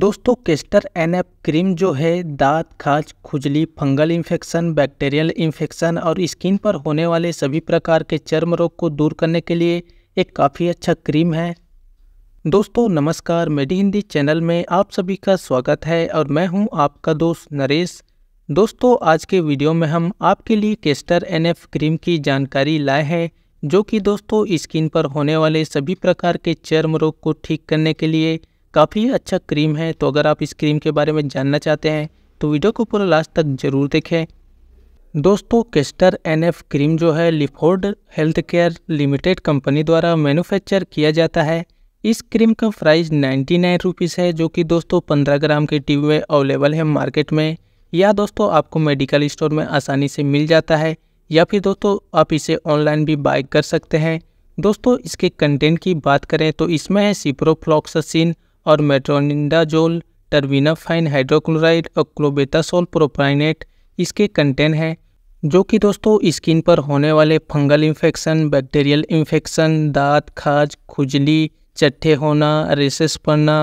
दोस्तों castor N F cream जो है दांत खाज खुजली फंगल इन्फेक्शन बैक्टीरियल इन्फेक्शन और स्किन पर होने वाले सभी प्रकार के चर्म रोग को दूर करने के लिए एक काफ़ी अच्छा क्रीम है दोस्तों नमस्कार मेडी हिंदी चैनल में आप सभी का स्वागत है और मैं हूं आपका दोस्त नरेश दोस्तों आज के वीडियो में हम आपके लिए केस्टर एन एफ क्रीम की जानकारी लाए हैं जो कि दोस्तों स्किन पर होने वाले सभी प्रकार के चर्म रोग को ठीक करने के लिए काफ़ी अच्छा क्रीम है तो अगर आप इस क्रीम के बारे में जानना चाहते हैं तो वीडियो को पूरा लास्ट तक ज़रूर देखें दोस्तों केस्टर एनएफ क्रीम जो है Leeford health care limited company द्वारा मैन्युफैक्चर किया जाता है इस क्रीम का प्राइस नाइन्टी नाइन रुपीज़ है जो कि दोस्तों पंद्रह ग्राम के टी में अवेलेबल है मार्केट में या दोस्तों आपको मेडिकल स्टोर में आसानी से मिल जाता है या फिर दोस्तों आप इसे ऑनलाइन भी बाय कर सकते हैं दोस्तों इसके कंटेंट की बात करें तो इसमें है सिप्रोफ्लॉक्सिन और मेट्रोनिंडाजोल टर्बिनाफाइन हाइड्रोक्लोराइड और क्लोबेतासोल प्रोपाइनेट इसके कंटेन हैं जो कि दोस्तों स्किन पर होने वाले फंगल इन्फेक्शन बैक्टीरियल इन्फेक्शन दांत खाज खुजली चट्ठे होना रेसेस पड़ना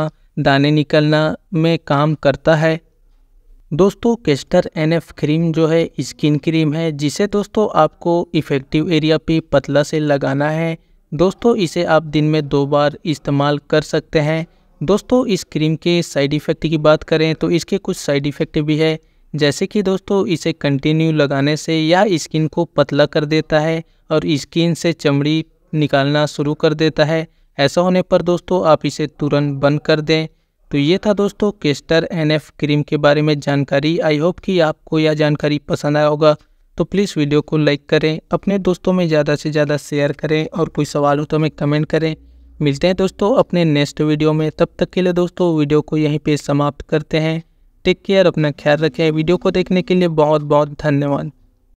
दाने निकलना में काम करता है दोस्तों केस्टर एनएफ क्रीम जो है स्किन क्रीम है जिसे दोस्तों आपको इफ़ेक्टिव एरिया पे पतला से लगाना है दोस्तों इसे आप दिन में दो बार इस्तेमाल कर सकते हैं दोस्तों इस क्रीम के साइड इफ़ेक्ट की बात करें तो इसके कुछ साइड इफ़ेक्ट भी है जैसे कि दोस्तों इसे कंटिन्यू लगाने से यह स्किन को पतला कर देता है और स्किन से चमड़ी निकालना शुरू कर देता है ऐसा होने पर दोस्तों आप इसे तुरंत बंद कर दें तो ये था दोस्तों केस्टर एनएफ क्रीम के बारे में जानकारी आई होप कि आपको यह जानकारी पसंद आया होगा तो प्लीज़ वीडियो को लाइक करें अपने दोस्तों में ज़्यादा से ज़्यादा शेयर करें और कोई सवाल हो तो हमें कमेंट करें मिलते हैं दोस्तों अपने नेक्स्ट वीडियो में तब तक के लिए दोस्तों वीडियो को यहीं पे समाप्त करते हैं टेक केयर अपना ख्याल रखें वीडियो को देखने के लिए बहुत बहुत धन्यवाद